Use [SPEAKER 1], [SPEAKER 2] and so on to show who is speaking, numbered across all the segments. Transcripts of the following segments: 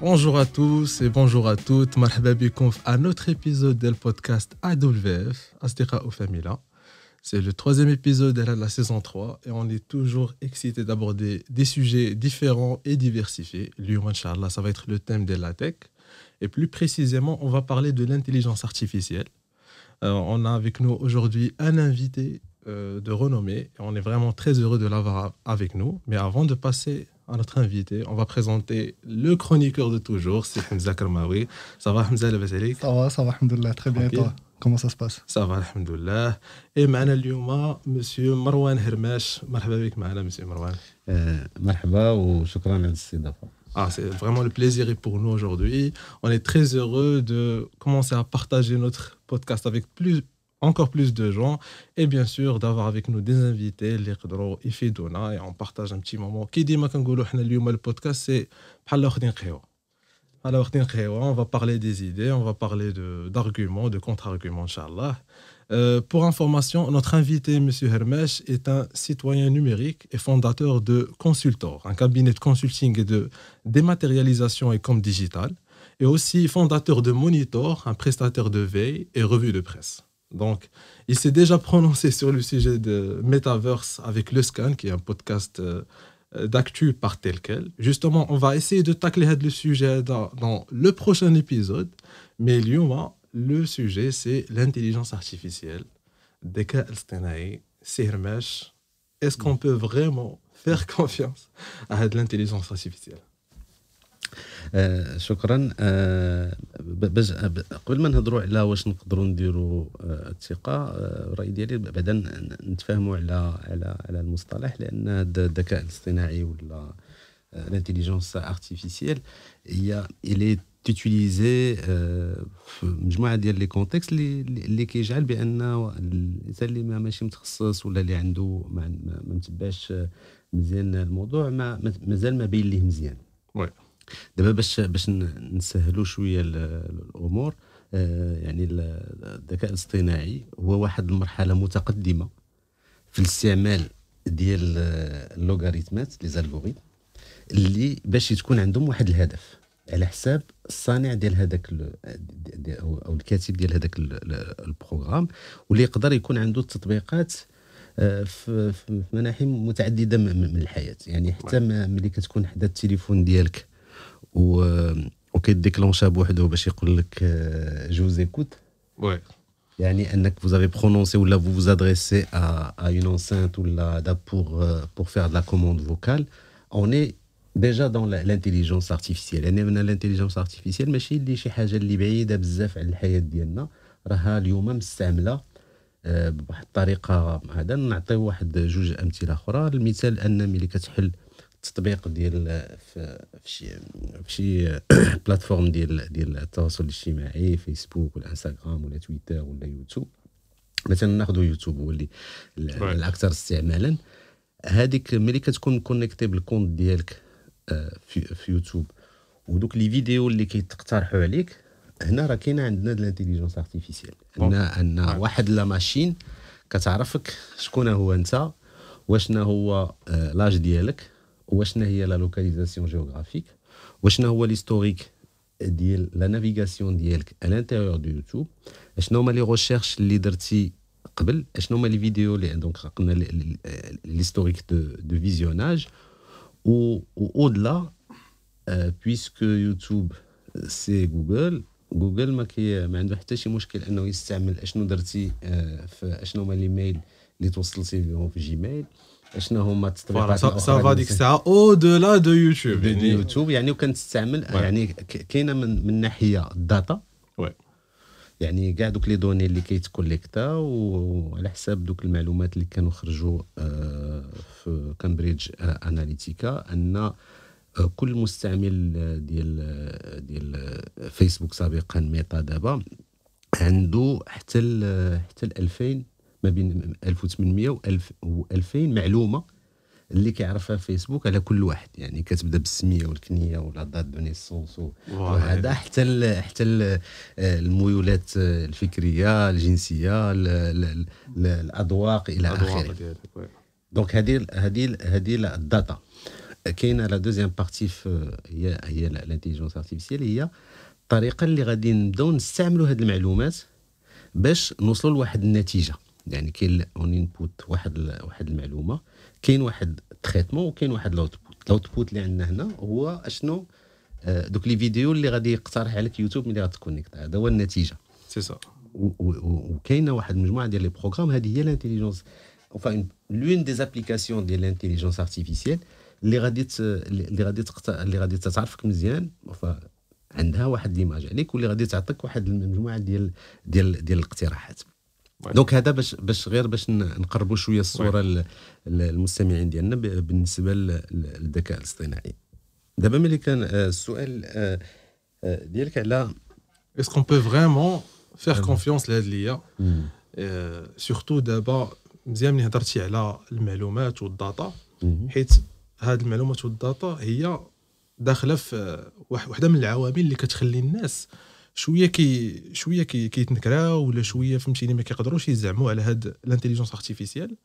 [SPEAKER 1] Bonjour à tous et bonjour à toutes. Conf à notre épisode du podcast AWF, astera ou Famila. C'est le troisième épisode de la saison 3 et on est toujours excité d'aborder des sujets différents et diversifiés. Lui, là ça va être le thème de la tech. Et plus précisément, on va parler de l'intelligence artificielle. Euh, on a avec nous aujourd'hui un invité euh, de renommée. On est vraiment très heureux de l'avoir avec nous. Mais avant de passer à notre invité. On va présenter le chroniqueur de toujours, c'est Hamza Karmawi. Ça va, Hamza,
[SPEAKER 2] Ça va, ça va, Très bien, toi
[SPEAKER 1] Comment ça se passe Ça va, alhamdoulilah. Et معنا اليوم monsieur Marwan Hermesh. مرحبا بك معنا monsieur Marwan.
[SPEAKER 3] مرحبا وشكرا على الاستضافه. Ah, c'est
[SPEAKER 1] vraiment le plaisir est pour nous aujourd'hui. On est très heureux de commencer à partager notre podcast avec plus, encore plus de gens et bien sûr d'avoir avec nous des invités les Ifedona et on partage un petit moment Qui dit ma podcast le podcast c'est hein, on va parler des idées on va parler d'arguments de contre-arguments inchallah euh, pour information, notre invité, Monsieur Hermesh, est un citoyen numérique et fondateur de Consultor, un cabinet de consulting et de dématérialisation et comme digital, et aussi fondateur de Monitor, un prestataire de veille et revue de presse. Donc, il s'est déjà prononcé sur le sujet de Metaverse avec Le Scan, qui est un podcast euh, euh, d'actu par tel quel. Justement, on va essayer de tacler le sujet dans, le prochain épisode. Mais va, hein, le sujet, c'est l'intelligence artificielle. Deka Est-ce qu'on mm. peut vraiment faire confiance à l'intelligence artificielle
[SPEAKER 3] آه شكرا آه قبل ما نهضروا على واش نقدروا نديروا آه الثقه آه، الراي ديالي بعدا نتفاهموا على على على المصطلح لان الذكاء الاصطناعي ولا الانتيليجنس ارتيفيسيال هي الي تيتيليزي في مجموعه ديال لي كونتكست اللي اللي كيجعل بان الانسان اللي ماشي متخصص ولا اللي عنده ما, ما متبعش آه، مزيان الموضوع ما مازال ما بين ليه مزيان وي دابا باش باش نسهلوا شويه الامور آه، يعني الذكاء الاصطناعي هو واحد المرحله متقدمه في الاستعمال ديال آه، اللوغاريتمات لي زالغوريتم اللي باش تكون عندهم واحد الهدف على حساب الصانع ديال هذاك او الكاتب ديال هذاك البروغرام واللي يقدر يكون عنده التطبيقات آه، في مناحي متعدده من الحياه يعني حتى ملي كتكون حدا التليفون ديالك و وكيديكلونشا بوحده باش يقول لك جو vous écoute يعني انك vous avez prononcé ou là vous vous adressez à à une enceinte ou ولا pour pour faire de la commande vocale on est ديجا دون الانتيليجونس ارتيفيسيال يعني من الانتيليجونس ارتيفيسيال ماشي اللي شي حاجه اللي بعيده بزاف على الحياه ديالنا راها اليوم مستعمله بواحد الطريقه هذا نعطي واحد جوج امثله اخرى المثال ان ملي كتحل التطبيق ديال في شي بلاتفورم ديال ديال التواصل الاجتماعي فيسبوك ولا انستغرام ولا تويتر ولا يوتيوب مثلا ناخذ يوتيوب هو اللي الاكثر استعمالا هذيك ملي كتكون كونيكتي بالكونت ديالك آه، في, في يوتيوب ودوك لي فيديو اللي كيتقترحوا عليك هنا راه كاينه عندنا الانتيليجونس ارتيفيسيال ان ان واحد لا ماشين كتعرفك شكون هو انت واشنا هو لاج آه، ديالك وشنا هي لا لوكاليزاسيون جيوغرافيك وشنا هو ليستوريك ديال لا نافيغاسيون ديالك الانتيريور دو يوتيوب شنو هما لي ريشيرش اللي درتي قبل شنو هما لي فيديو اللي دونك قلنا ليستوريك دو دو فيزيوناج و او دلا بويسكو يوتيوب سي جوجل جوجل ما كي ما عنده حتى شي مشكل انه يستعمل اشنو درتي euh، في اشنو هما لي ميل اللي توصلتي بهم في جيميل شنو هما التطبيقات سافا ديك الساعه او دولا دو يوتيوب يعني يوتيوب يعني وكنستعمل يعني كاينه من من ناحيه الداتا يعني كاع دوك لي دوني اللي كيتكوليكتا وعلى حساب دوك المعلومات اللي كانوا خرجوا آه، في كامبريدج اناليتيكا آه، ان آه، كل مستعمل ديال ديال فيسبوك سابقا ميتا دابا عنده حتى حتى 2000 ما بين 1800 و 2000 معلومه اللي كيعرفها فيسبوك على كل واحد يعني كتبدا بالسميه والكنيه ولا دات بني الصوص وهذا حتى الـ حتى الـ آه، الميولات الفكريه الجنسيه الـ الـ الـ الاذواق الى اخره دونك هذه هذه هذه الداتا كاينه لا دوزيام بارتي هي هي الانتيجونس ارتيفيسيال هي الطريقه اللي غادي نبداو نستعملوا هذه المعلومات باش نوصلوا لواحد النتيجه يعني كاين اون انبوت واحد واحد المعلومه كاين واحد تريتمون وكاين واحد الاوتبوت الاوتبوت اللي عندنا هنا هو اشنو آه، دوك لي فيديو اللي غادي يقترح عليك يوتيوب ملي غتكونيكت هذا هو النتيجه سي سا وكاينه واحد المجموعه ديال لي بروغرام هذه هي الانتيليجونس enfin لون دي زابليكاسيون ديال الانتيليجونس ارتيفيسيال اللي غادي اللي غادي اللي غادي تعرفك مزيان عندها واحد ليماج عليك واللي غادي تعطيك واحد المجموعه ديال ديال ديال الاقتراحات دونك هذا باش باش غير باش نقربوا شويه الصوره للمستمعين ديالنا بالنسبه للذكاء الاصطناعي دابا ملي كان آه، السؤال آه، آه، ديالك على اسكو بو فريمون فير كونفيونس
[SPEAKER 1] لهاد ليا سورتو دابا مزيان ملي هضرتي على المعلومات والداتا حيت هاد المعلومات والداتا هي داخله في وحده من العوامل اللي كتخلي الناس شويه كي شويه كي كيتنكرا ولا شويه فهمتيني ما كيقدروش يزعموا على هاد الانتيليجونس ارتيفيسيال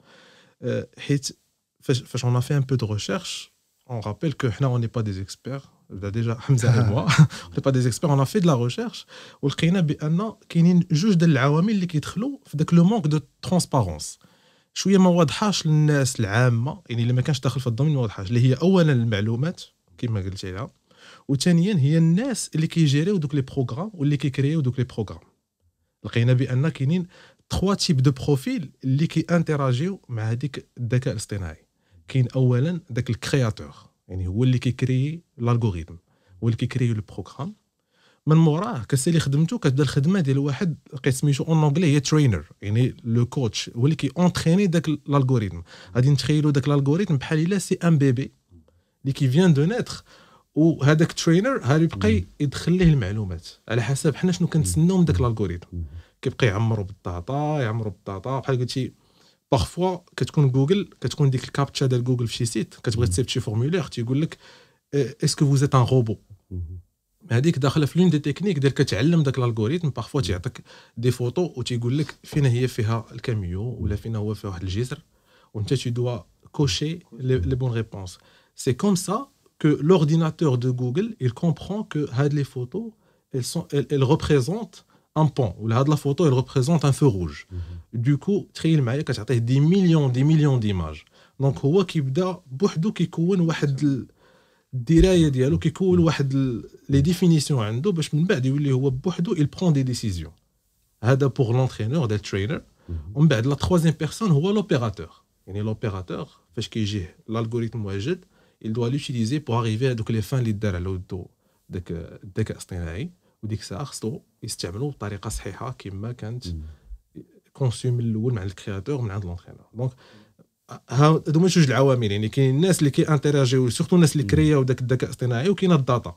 [SPEAKER 1] آه، حيت فاش فاش اون في ان بو دو ريشيرش اون رابيل كو حنا اوني با دي اكسبير ديجا حمزه اي موا اوني با دي اكسبير اون في دو لا ريشيرش ولقينا بان كاينين جوج ديال العوامل اللي كيدخلوا في داك لو مونك دو ترونسبارونس شويه ما واضحاش للناس العامه يعني اللي ما كانش داخل في الدومين ما واضحاش اللي هي اولا المعلومات كما قلت عليها وثانيا هي الناس اللي كيجيريو دوك لي بروغرام واللي كيكريو دوك لي بروغرام لقينا بان كاينين تخوا تيب دو بروفيل اللي كيانتراجيو مع هذيك الذكاء الاصطناعي كاين اولا داك الكرياتور يعني هو اللي كيكري الالغوريثم هو اللي كيكري البروغرام من موراه اللي خدمته كتبدا الخدمه ديال واحد لقيت سميتو اون اونغلي هي ترينر يعني لو كوتش هو اللي كيونتريني داك الالغوريثم غادي نتخيلوا داك الالغوريثم بحال الا سي ان بيبي اللي كي فيان دو ناتر وهذاك الترينر غيبقى يدخل ليه المعلومات على حسب حنا شنو كنتسناو من داك الالغوريثم كيبقى يعمروا بالطاطا يعمروا بالطاطا بحال قلتي باغفوا كتكون جوجل كتكون ديك الكابتشا ديال جوجل في شي سيت كتبغي تسيب شي فورمولير تيقول لك اسكو فوز ان روبو هذيك داخله في لون دي تكنيك ديال كتعلم داك الالغوريثم باغفوا تيعطيك دي فوتو وتيقول لك فين هي فيها الكاميو ولا فين هو فيها واحد الجسر وانت تي دوا كوشي لي بون ريبونس سي كوم سا que l'ordinateur de Google, il comprend que les photos, elles, sont, elles, représentent un pont. Ou la photo, elle représente un feu rouge. Mhm. Du coup, Triel Maya, qui a des millions, des millions d'images. Donc, هو كيبدا بوحدو كيكون واحد الدرايه ديالو كيكون واحد les définitions. عنده باش il prend des décisions. هذا pour l'entraîneur, le trainer. ومن mhm. بعد la troisième personne هو l'opérateur. est l'opérateur que j'ai l'algorithme واجد il doit l'utiliser pour arriver à دوك لي فان اللي دار على ودو داك الذكاء الاصطناعي وديك الساعه خصو يستعملو بطريقه صحيحه كما كانت كونسيوم الاول من عند الكرياتور من عند لونترينور دونك هادو هما جوج العوامل يعني كاين الناس اللي كيانتيراجيو سورتو الناس اللي كرياو داك الذكاء الاصطناعي وكاين الداتا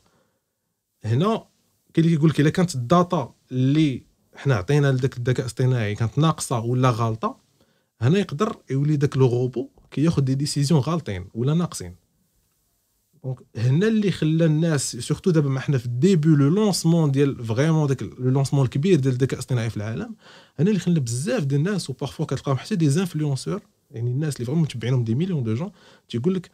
[SPEAKER 1] هنا كاين اللي كيقول لك الا كانت الداتا اللي حنا عطينا لذاك الذكاء الاصطناعي كانت ناقصه ولا غالطه هنا يقدر يولي داك لو روبو كياخذ دي ديسيزيون غالطين ولا ناقصين دونك هنا اللي خلى الناس سورتو دابا ما حنا في الديبي لو لونسمون ديال فريمون داك لو لونسمون الكبير ديال الذكاء الاصطناعي في العالم هنا اللي خلى بزاف ديال الناس وبارفوا كتلقاهم حتى دي زانفلونسور يعني الناس اللي فريمون متبعينهم دي مليون دو جون تيقول لك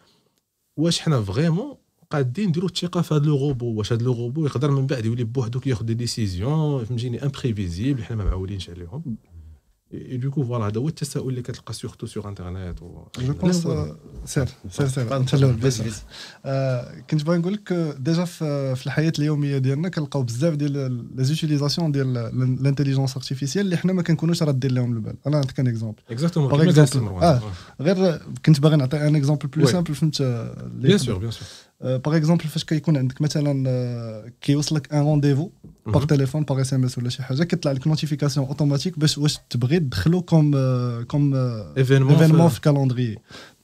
[SPEAKER 1] واش حنا فريمون قادين نديرو الثقه في هذا لو روبو واش هذا لو روبو يقدر من بعد يولي بوحدو كياخذ دي ديسيزيون فهمتيني امبريفيزيبل حنا ما معولينش عليهم Et du فوالا هذا هو التساؤل اللي les quatre surtout sur Internet. Je pense, سير سير سير بس بس
[SPEAKER 2] كنت باغي نقول لك ديجا في الحياه اليوميه ديالنا كنلقاو بزاف ديال لي زوتيليزاسيون ديال الانتيليجونس ارتيفيسيال اللي حنا ما كنكونوش راه دير لهم البال انا نعطيك ان اكزومبل اكزاكتومون غير كنت باغي نعطي ان اكزومبل بلو سامبل فهمت بيان سور بيان سور Euh, par exemple, quand y un rendez-vous par mhm. téléphone, par SMS ou le chose, une notification automatique, pour que tu brides, comme, événement, calendrier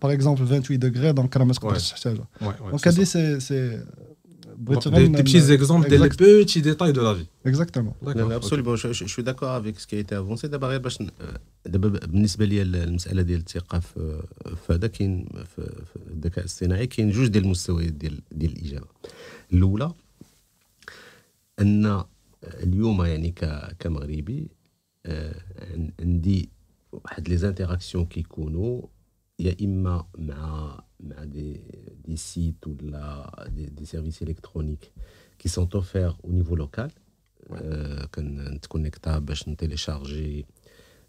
[SPEAKER 2] par exemple 28 degrés dans Kramas Donc, dit, c'est.
[SPEAKER 3] Bon, des, petits euh, exemples, des petits détails de la vie. Exactement. Absolument, okay. je, suis d'accord avec ce qui a été avancé. D'abord, euh, بالنسبه ليا المساله ديال الثقه في هذا كاين في الذكاء الاصطناعي كاين جوج ديال المستويات ديال ديال الاجابه الاولى ان اليوم يعني كمغربي عندي واحد لي زانتيراكسيون كيكونوا il y a des, sites ou des, services électroniques qui sont offerts au niveau local, ouais. euh, télécharger.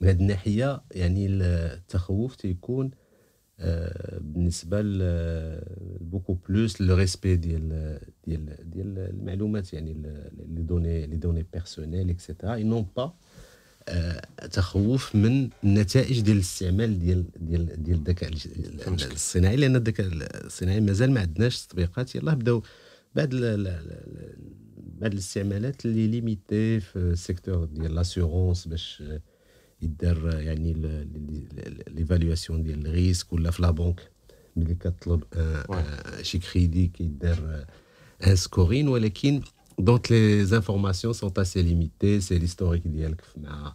[SPEAKER 3] من هذه الناحيه يعني التخوف تيكون آه، بالنسبه آه، بوكو بلوس لو ريسبي ديال ديال ديال المعلومات يعني لي دوني لي دوني بيرسونيل اكسيتيرا اي نون با تخوف من النتائج ديال الاستعمال ديال ديال ديال الذكاء الصناعي لان الذكاء الصناعي مازال ما عندناش تطبيقات يلاه بداو بعد بعد الاستعمالات اللي ليميتي في السيكتور ديال لاسيغونس باش il l'évaluation du risque ou la flat banque mais le qui a j'écrit un scoring mais dont les informations sont assez limitées c'est l'historique d'elle Fna.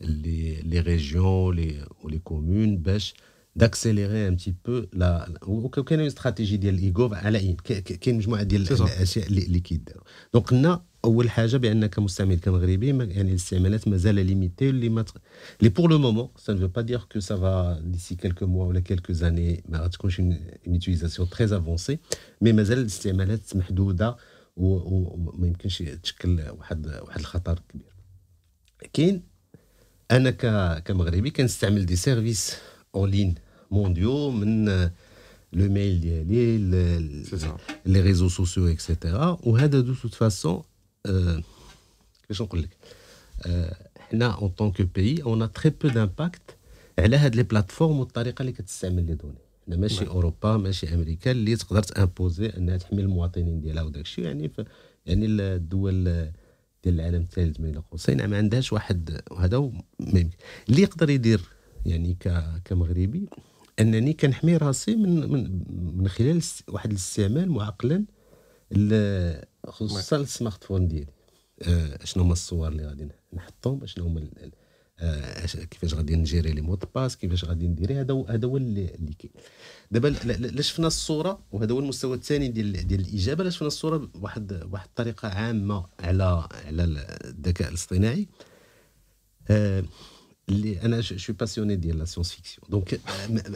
[SPEAKER 3] les, régions les, ou les communes d'accélérer un petit peu la stratégie une stratégie ديال الايجوف على عين كاين donc ديال اللي اول حاجه بان كمستعمل كمغربي يعني الاستعمالات مازال ليميتي اللي ما لي بور لو مومون سا نو با دير كو سا فا ديسي انا كمغربي كنستعمل دي سيرفيس اون لين مونديو من لو ميل ديالي لي ريزو سوسيو اكسيتيرا وهذا دو توت فاسون كيفاش نقول لك حنا اون طون كو بيي اون ا تري بو دامباكت على هاد لي بلاتفورم والطريقه اللي كتستعمل لي دوني حنا ماشي نعم. اوروبا ماشي امريكا اللي تقدر تامبوزي انها تحمي المواطنين ديالها وداكشي يعني يعني الدول ديال العالم الثالث بين قوسين نعم، ما عندهاش واحد وهذا اللي يقدر يدير يعني كمغربي انني كنحمي راسي من من من خلال واحد الاستعمال معقلا خصوصا السمارت فون ديالي آه، اشنو شنو هما الصور اللي غادي نحطهم شنو هما آه، كيفاش غادي نجيري لي مود باس كيفاش غادي نديري هذا هذا هو اللي كاين دابا لا شفنا الصوره وهذا هو المستوى الثاني ديال ديال الاجابه لا شفنا الصوره بواحد واحد الطريقه عامه على على الذكاء الاصطناعي آه اللي انا شو باسيوني ديال لا سيونس فيكسيون دونك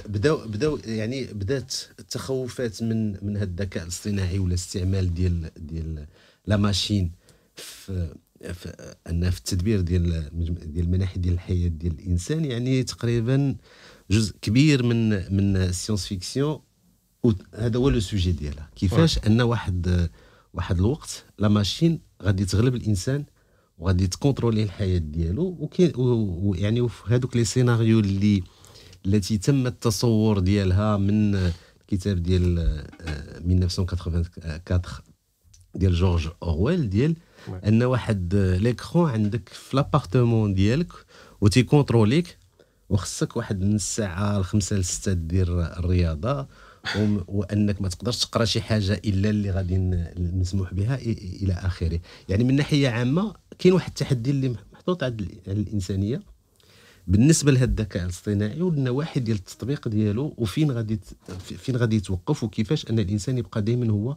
[SPEAKER 3] بداو بداو يعني بدات التخوفات من من هذا الذكاء الاصطناعي ولا استعمال ديال ديال لا ماشين في ان في التدبير ديال ديال المناحي ديال الحياه ديال الانسان يعني تقريبا جزء كبير من من السيونس فيكسيون هذا هو لو سوجي ديالها كيفاش ان واحد واحد الوقت لا ماشين غادي تغلب الانسان وغادي تكونترولي الحياه ديالو ويعني وفي هذوك لي سيناريو اللي التي تم التصور ديالها من الكتاب ديال 1984 آه، ديال جورج اورويل ديال ان واحد ليكرون عندك في لابارتمون ديالك وتيكونتروليك وخصك واحد من الساعه الخمسة لستة دير الرياضه وانك ما تقدرش تقرا شي حاجه الا اللي غادي مسموح بها الى اخره يعني من ناحيه عامه كاين واحد التحدي اللي محطوط على الانسانيه بالنسبه لهذا الذكاء الاصطناعي والنواحي ديال التطبيق ديالو وفين غادي فين غادي يتوقف وكيفاش ان الانسان يبقى دائما هو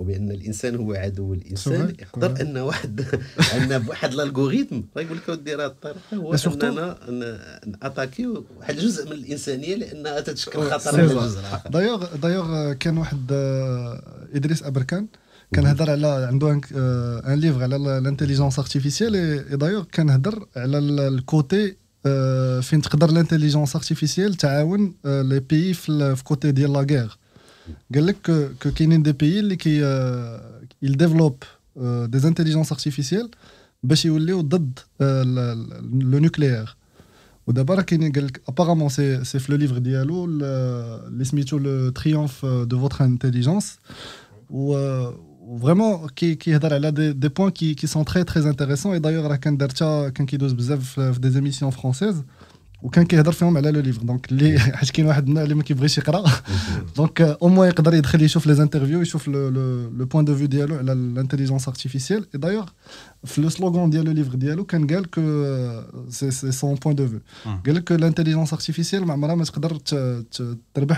[SPEAKER 3] وبان الانسان هو عدو الانسان يقدر ان واحد عندنا بواحد الالغوريثم يقول لك ودي راه الطريقه هو اننا ناتاكي واحد الجزء من الانسانيه لانها تتشكل خطر على الجزء الاخر
[SPEAKER 2] دايوغ دايوغ آه، كان واحد آه، ادريس ابركان كان هضر على عنده ان آه ليفغ على الانتيليجونس ارتيفيسيال اي دايوغ كان هضر على الكوتي آه، فين تقدر الانتيليجونس ارتيفيسيال تعاون لي بيي في, الكوتي كوتي ديال لا que, que qu'il y a des pays qui euh, ils développent euh, des intelligences artificielles باش يوليو ضد le nucléaire ودابا كاين قال لك apparemment c'est c'est في livre, ليفر ديالو اللي le triomphe euh, de votre intelligence و euh, vraiment qui qui a des, des points qui, qui sont très très intéressants et d'ailleurs la Kandarcha, quand qui euh, des émissions françaises ou qui a fait de faire à le livre donc les à ce qu'une qui brise donc euh, au moins, il est capable voir les interviews il voit le point de vue de l'intelligence artificielle et d'ailleurs le slogan d'Elon d'Elon Musk que euh, c'est son point de vue ah. que l'intelligence artificielle mais madame est capable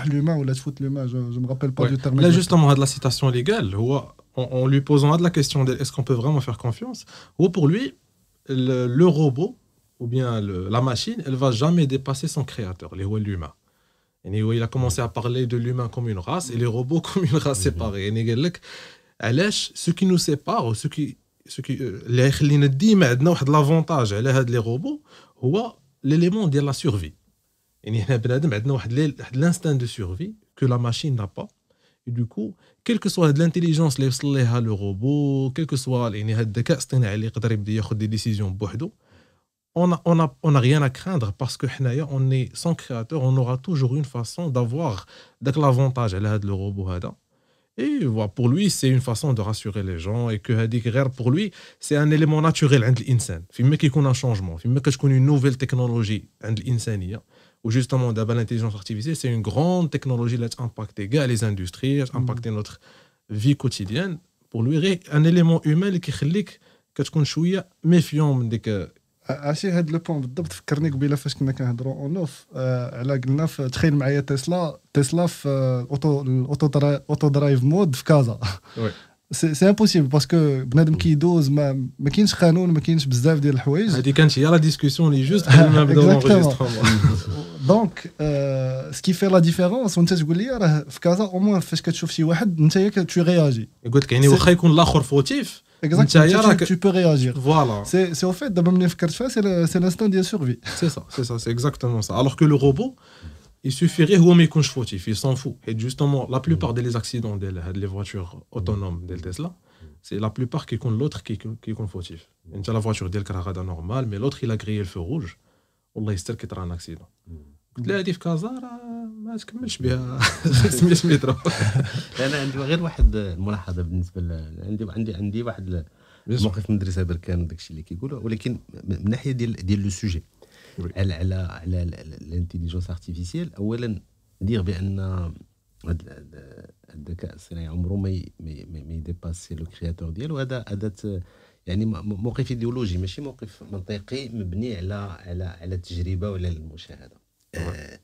[SPEAKER 2] de l'humain ou de la foutre l'humain je ne me rappelle pas du terme là
[SPEAKER 1] justement on a de la citation légale. on lui pose on a de la question est-ce qu'on peut vraiment faire confiance ou pour lui le robot ou bien la machine, elle va jamais dépasser son créateur, l'humain. Il a commencé à parler de l'humain comme une race et les robots comme une race mhm. séparée. Ce qui nous sépare, ce qui ce qui euh, l'avantage les robots, c'est l'élément de la survie. L'instinct de survie que la machine n'a pas. Et du coup, quelle que soit l'intelligence, le robot, quel que soit des décisions on n'a rien à craindre parce que on est sans créateur, on aura toujours une façon d'avoir l'avantage à l'aide le robot. Et pour lui, c'est une façon de rassurer les gens et que pour lui, c'est un élément naturel عند الانسان فيما un changement, y a une nouvelle technologie عند hein. ou justement d'abord l'intelligence artificielle, c'est une grande technologie qui a impacté les industries, a impacté mm-hmm. notre vie quotidienne. Pour lui, un élément humain qui fait que tu es méfiant
[SPEAKER 2] عرفتي هاد لو بوان بالضبط فكرني قبيله فاش كنا كنهضروا اون اوف على قلنا تخيل معايا تسلا تسلا في الاوتو الاوتو اوتو درايف مود في كازا سي امبوسيبل باسكو بنادم كيدوز ما ما كاينش قانون ما كاينش بزاف ديال الحوايج
[SPEAKER 1] هذه كانت هي لا ديسكوسيون لي جوست قبل ما نبداو
[SPEAKER 2] دونك سكي في لا ديفيرونس وانت تقول لي راه في كازا او موان فاش كتشوف شي واحد انت تو رياجي
[SPEAKER 1] قلت لك يعني واخا يكون الاخر فوتيف Exactement. Tu, peux réagir. Voilà. C'est au fait, c'est l'instant de survie. C'est ça, c'est ça, c'est exactement ça. Alors que le robot, il suffirait ou mais fautif, il s'en fout. Et justement, la plupart des accidents des voitures autonomes de Tesla, c'est la plupart qui compte l'autre qui, qui est fautif. La voiture d'El est normale, mais l'autre il a grillé le feu rouge. Allah, il y aura un accident. قلت لها هذه في كازا راه ما تكملش بها 500 متر
[SPEAKER 3] انا عندي غير واحد الملاحظه بالنسبه ل... عندي عندي عندي واحد موقف مدرسه بركان وداك الشيء اللي كيقولوا ولكن من ناحيه ديال ديال لو سوجي على على على الانتيليجونس ارتيفيسيال اولا دير بان الذكاء الصناعي عمره ما ما يديباسي لو كرياتور ديالو هذا اداه يعني موقف ايديولوجي ماشي موقف منطقي مبني على على على التجربه ولا المشاهده آه،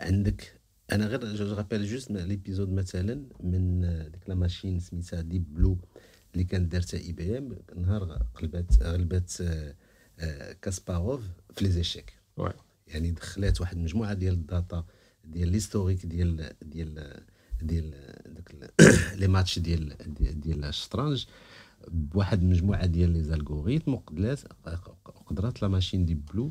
[SPEAKER 3] عندك انا غير جو رابيل جوست ليبيزود مثلا من آه، ديك لا ماشين سميتها ديب بلو اللي كانت دارتها اي بي ام نهار قلبات غلبات آه، كاسباروف في لي زيشيك يعني دخلات واحد المجموعه ديال الداتا ديال ليستوريك ديال ديال ديال داك لي ماتش ديال ديال الشطرنج بواحد المجموعه ديال لي زالغوريثم وقدرات قدرات لا ماشين دي بلو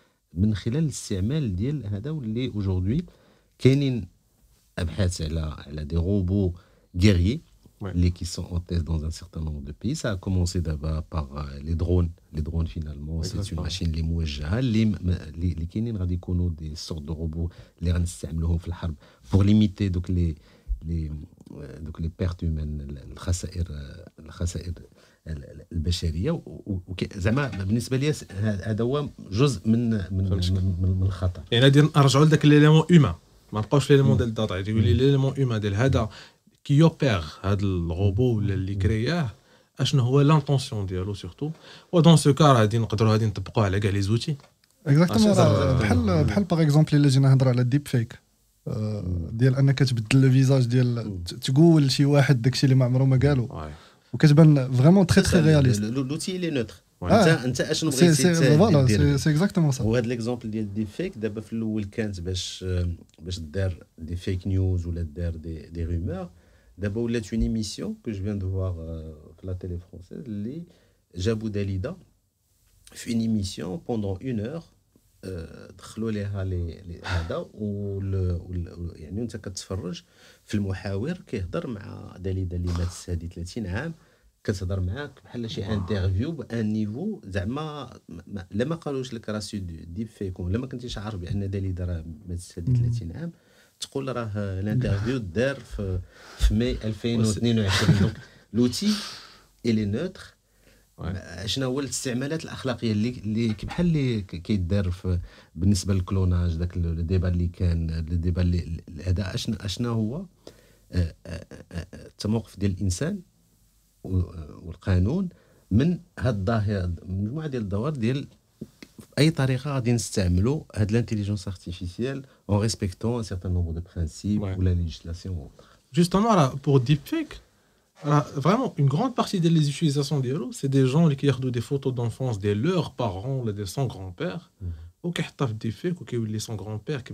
[SPEAKER 3] aujourd'hui خلال a ديال هذا guerriers les qui sont en test dans un certain nombre de pays. Ça a commencé d'abord par euh, les drones. Les drones, finalement, c'est une machine les moujaha, les les des sortes de robots les pour limiter donc les دوك لي بيرت هيومان الخسائر الخسائر البشريه زعما بالنسبه لي هذا هو جزء من من من, من الخطر
[SPEAKER 1] يعني غادي نرجعوا لذاك ليليمون هيومان ما نبقاوش
[SPEAKER 3] ليليمون ديال الداتا غادي لي
[SPEAKER 1] ليليمون هيومان ديال هذا كي يوبيغ هذا الغوبو ولا اللي كرياه اشنو هو لانتونسيون ديالو سيرتو ودون سو كار غادي نقدروا غادي نطبقوه على كاع لي زوتي اكزاكتومون بحال بحال
[SPEAKER 2] باغ اكزومبل الا جينا نهضروا على الديب فيك le visage vraiment très réaliste.
[SPEAKER 3] L'outil est neutre. C'est exactement ça. L'exemple des euh, des fake news ou des rumeurs. Il y une émission que je viens de voir euh, la télé française Jabou Dalida fait une émission pendant une heure. دخلوا ليها لي هذا يعني وانت كتفرج في المحاور كيهضر مع داليدا اللي مات السادي 30 عام كتهضر معاك بحال شي انترفيو بان نيفو زعما لا ما قالوش لك راسي ديب فيكون لا ما كنتيش عارف بان داليدا راه مات السادي 30 عام تقول راه الانترفيو دار في, في ماي 2022 دونك لوتي الي نوتر Euh, شنو هو الاستعمالات الاخلاقيه اللي اللي بحال اللي كيدار بالنسبه للكلوناج داك الديبا اللي كان الديبا اللي هذا اشنا اشنا هو آه، آه، آه، التموقف ديال الانسان والقانون من هاد الظاهره مجموعه ديال الدوار ديال باي طريقه غادي نستعملوا هاد الانتيليجونس ارتيفيسيال اون ريسبكتون سيغتان نومبر دو برانسيب ولا ليجيسلاسيون راه بور ديب فيك Ah, vraiment, une grande partie des utilisations
[SPEAKER 1] des héros, c'est des gens qui regardent des photos d'enfance de leurs parents ou de son grand-père, ou qui tapent des faits, ou qui ont son grand-père, qui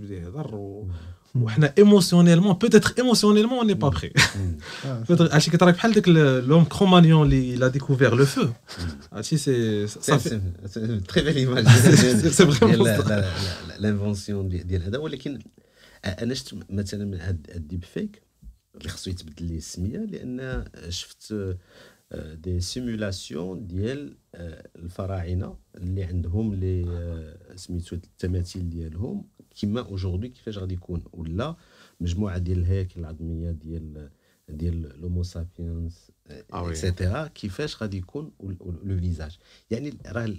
[SPEAKER 1] nous, mm. émotionnellement, peut-être émotionnellement, on n'est pas mm. prêt. Mm. Peut-être, à ah, chaque l'homme cro il a découvert le feu.
[SPEAKER 3] Ah, c'est une très belle image. C'est vraiment L'invention d'Yelada, mais je مثلا من الديب فيك اللي خصو يتبدل ليه السميه لان شفت آه، دي سيمولاسيون ديال آه، الفراعنه اللي عندهم لي آه، سميتو التماثيل ديالهم كما اوجوردي كيفاش غادي يكون ولا مجموعه ديال الهياكل العظميه ديال ديال لومو سابينس اكسيتيرا كيفاش غادي يكون لو فيزاج يعني راه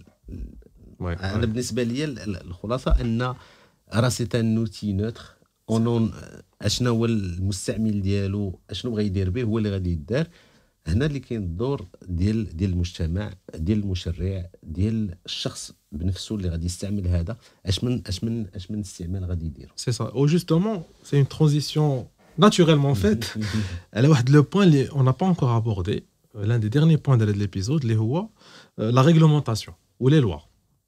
[SPEAKER 3] انا بالنسبه لي الخلاصه ان راه سي ان اوتي نوتر Ou oh, justement,
[SPEAKER 1] c'est une transition naturellement faite. Le point, on n'a pas encore abordé euh, l'un des derniers points de l'épisode les lois, euh, la réglementation ou les lois.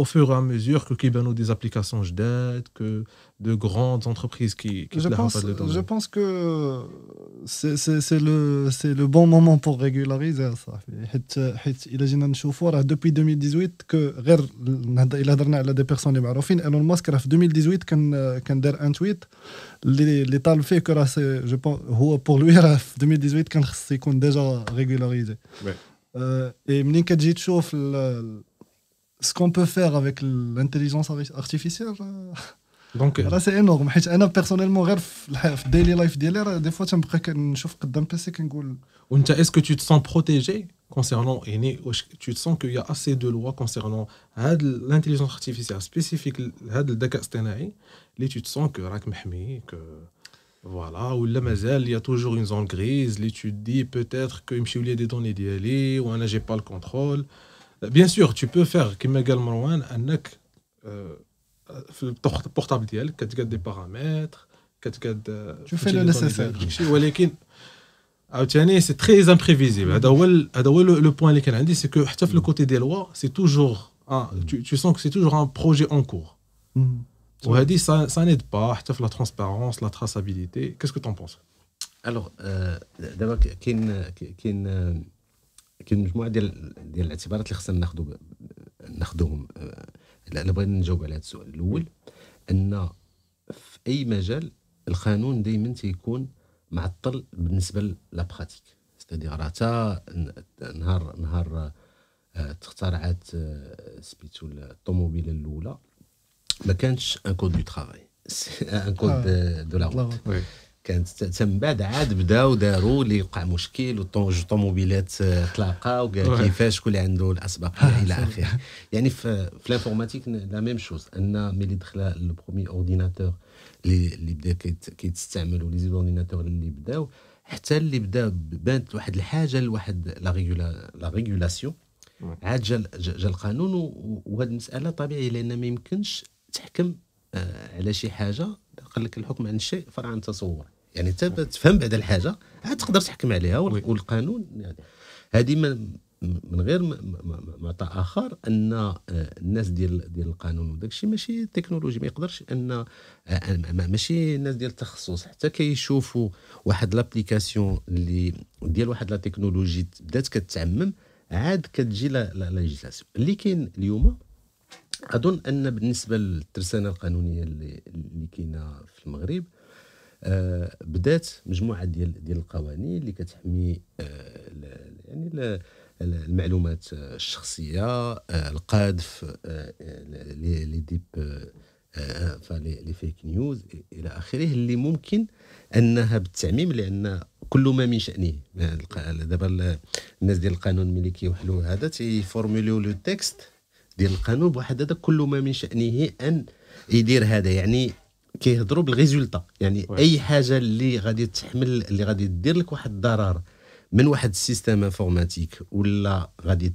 [SPEAKER 1] au fur et à mesure que Kibano des applications d'aide, que de grandes entreprises qui, je, pense, je
[SPEAKER 2] pense que c'est, le, c'est le bon moment pour régulariser ça. il ah, Depuis 2018, que il a des personnes Elon Musk, en 2018, quand un tweet, les le fait que ah, je pense, pour lui, 2018 ah, 2018, c'est déjà régularisé. Ouais. Euh, et quand j'ai ce qu'on peut faire avec l'intelligence artificielle. Euh, Donc, euh, là, c'est énorme. personnellement, daily life, des fois, je
[SPEAKER 1] Est-ce que tu te sens protégé concernant Tu te sens qu'il y a assez de lois concernant l'intelligence artificielle spécifique, et tu te sens que que voilà, ou là, il y a toujours une zone grise, tu te dis peut-être que je des données d'y aller, ou là, j'ai pas le contrôle bien sûr, tu peux faire, comme également Marwan, un NAC portable DL, des paramètres, tu euh, Tu fais le nécessaire. Ah, c'est très imprévisible. Le point dit, c'est que le côté des lois, c'est toujours tu, tu sens que c'est toujours un projet en cours. On a dit, ça ça n'aide pas la transparence,
[SPEAKER 3] la traçabilité. Qu'est-ce que tu en penses Alors, euh, d'abord, كاين مجموعه ديال ديال الاعتبارات اللي خصنا ناخذو ناخذوهم انا آه، بغينا نجاوب على هذا السؤال الاول ان في اي مجال القانون دائما تيكون معطل بالنسبه لابراتيك ستادير راه نهار نهار آه، تخترعات آه، سميتو الطوموبيله الاولى ما كانش ان كود دو ترافاي ان كود دو لا كانت تم بعد عاد بداو داروا اللي وقع مشكل وطوموبيلات تلاقى آه، وقال كيفاش شكون اللي عنده الاسبق الى اخره يعني في, في لانفورماتيك لا ميم شوز ان ملي دخل لو برومي اورديناتور اللي اللي بدا كيتستعملوا لي زيدورديناتور اللي بداو حتى اللي بدا بانت واحد الحاجه لواحد لا ريغولا لا ريغولاسيون عاد جا جا القانون وهذه المساله طبيعي لان ما يمكنش تحكم آه، على شي حاجه قال لك الحكم عن الشيء فرع عن تصور يعني انت تفهم بعد الحاجه عاد تقدر تحكم عليها والقانون يعني هذه من من غير معطى اخر ان آه، الناس ديال ديال القانون وداك الشيء ماشي تكنولوجي ما يقدرش ان آه، ماشي الناس ديال التخصص حتى كيشوفوا واحد لابليكاسيون اللي ديال واحد لا تكنولوجي بدات كتعمم عاد كتجي لا ليجيسلاسيون اللي كاين اليوم اظن ان بالنسبه للترسانه القانونيه اللي, اللي كاينه في المغرب آه بدات مجموعه ديال ديال القوانين اللي كتحمي آه يعني المعلومات الشخصيه آه القاذف آه، لي ديب آه، آه، لي فيك نيوز الى اخره اللي ممكن انها بالتعميم لان كل ما من شانه يعني دابا الناس ديال القانون ملي كيوحلوا هذا تيفورموليو لو تكست ديال القانون بواحد هذا كل ما من شانه ان يدير هذا يعني كيهضروا بالريزولتا يعني وي. اي حاجه اللي غادي تحمل اللي غادي دير لك واحد الضرر من واحد السيستم انفورماتيك ولا غادي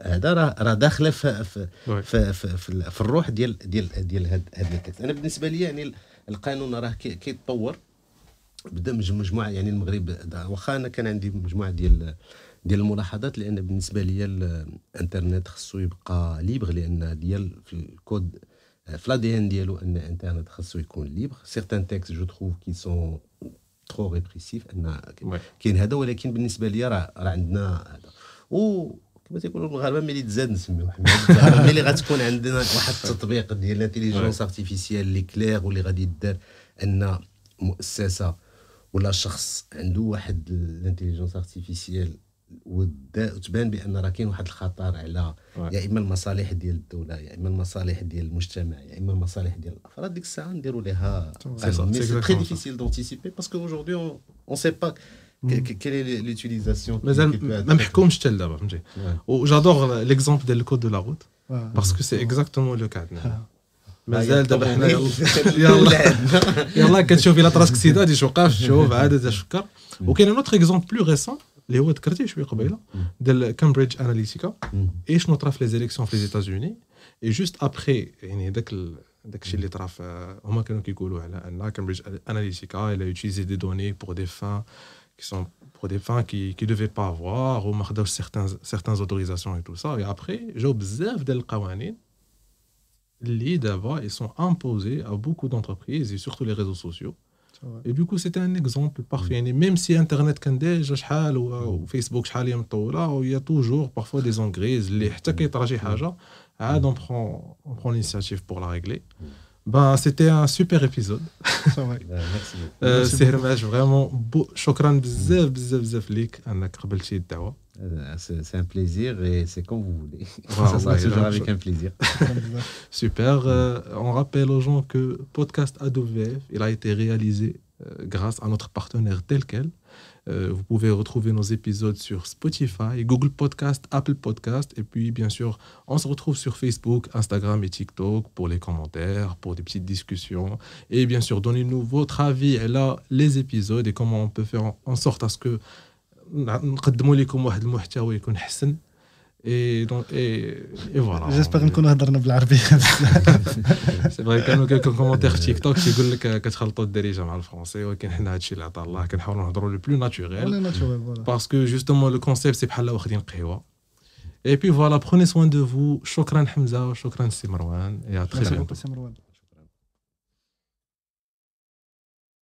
[SPEAKER 3] هذا راه راه داخله في في, في, في, في, في الروح ديال ديال ديال هاد التكست انا بالنسبه لي يعني القانون راه كيتطور كي بدا مجموعه يعني المغرب واخا انا كان عندي مجموعه ديال ديال الملاحظات لان بالنسبه لي الانترنت خصو يبقى ليبر لان ديال في الكود آه، في دي ان ديالو ان الانترنت خصو يكون ليبر سيغتان تيكست جو تخوف كي سون ترو ريبريسيف ان كاين هذا ولكن بالنسبه لي راه عندنا هذا و كما تيقولوا المغاربه ملي تزاد نسميو حنا ملي غتكون عندنا واحد التطبيق ديال الانتيليجونس ارتيفيسيال اللي كليغ واللي غادي دار ان مؤسسه ولا شخص عنده واحد الانتيليجونس ارتيفيسيال وتبان بان راه كاين واحد الخطر على يا اما المصالح ديال الدوله يا اما المصالح ديال المجتمع يا اما المصالح ديال الافراد ديك الساعه نديروا ليها مي سي تري ديفيسيل دونتيسيبي باسكو اجوردي اون سي با كيل اي لوتيليزاسيون مازال ما
[SPEAKER 1] محكومش حتى دابا فهمتي وجادور ليكزومبل ديال الكود دو لا روت باسكو سي اكزاكتومون لو كاد مازال دابا حنا يلا يلا كتشوف الا طراسك سيده غادي توقف تشوف عاد تفكر وكاين ان اوتر اكزومبل بلو ريسون Les autres critiques, je suis à mm. la tribu de Cambridge Analytica. Mm. Et je note les élections aux États-Unis et juste après, hein, dès que, dès que les traf, que euh, qui Cambridge Analytica, a utilisé des données pour des fins qui ne pour des fins qui, qui devaient pas avoir ou certaines, certains autorisations et tout ça. Et après, j'observe dès le quinze, les d'avoir, ils sont imposés à beaucoup d'entreprises et surtout les réseaux sociaux. Ouais. Et du coup, c'était un exemple parfait. Mm. Même si Internet, quand déjà, mmh. ou mm. Facebook, il y a toujours parfois des engrises, les mmh. tchakés, trajets, haja. Mmh. Ah, ah on prend, on prend l'initiative pour la régler. Mmh. Ben, c'était un super épisode. Ben, merci. Euh, Merci c'est vraiment beau. Chokran, bzef,
[SPEAKER 3] bzef, bzef, lik, anna krabelchi, dawa. Euh, c'est un plaisir et c'est quand vous voulez. Wow, ça sera toujours avec un plaisir. Super. Euh,
[SPEAKER 1] on rappelle aux gens que Podcast AWF, il a été réalisé euh, grâce à notre partenaire tel quel. vous pouvez retrouver nos épisodes sur Spotify, Google Podcast, Apple Podcast. Et puis, bien sûr, on se retrouve sur Facebook, Instagram et TikTok pour les commentaires, pour des petites discussions. Et bien sûr, donnez-nous votre avis et là, les épisodes et comment on peut faire en sorte à ce que نقدموا لكم واحد المحتوى يكون حسن اي دونك اي فوالا جيسبيغ نكونوا هضرنا بالعربيه سي فري كانوا كيلكو كومونتيغ في تيك توك تيقول لك كتخلطوا الدارجه مع الفرونسي ولكن حنا هادشي اللي عطا الله كنحاولوا نهضروا لو بلو ناتشوغيل باسكو جوستومون لو كونسيبت سي بحال واخدين قهوه اي بي فوالا بروني سوان دو فو شكرا حمزه وشكرا سي مروان يعطيك العافيه
[SPEAKER 2] سي مروان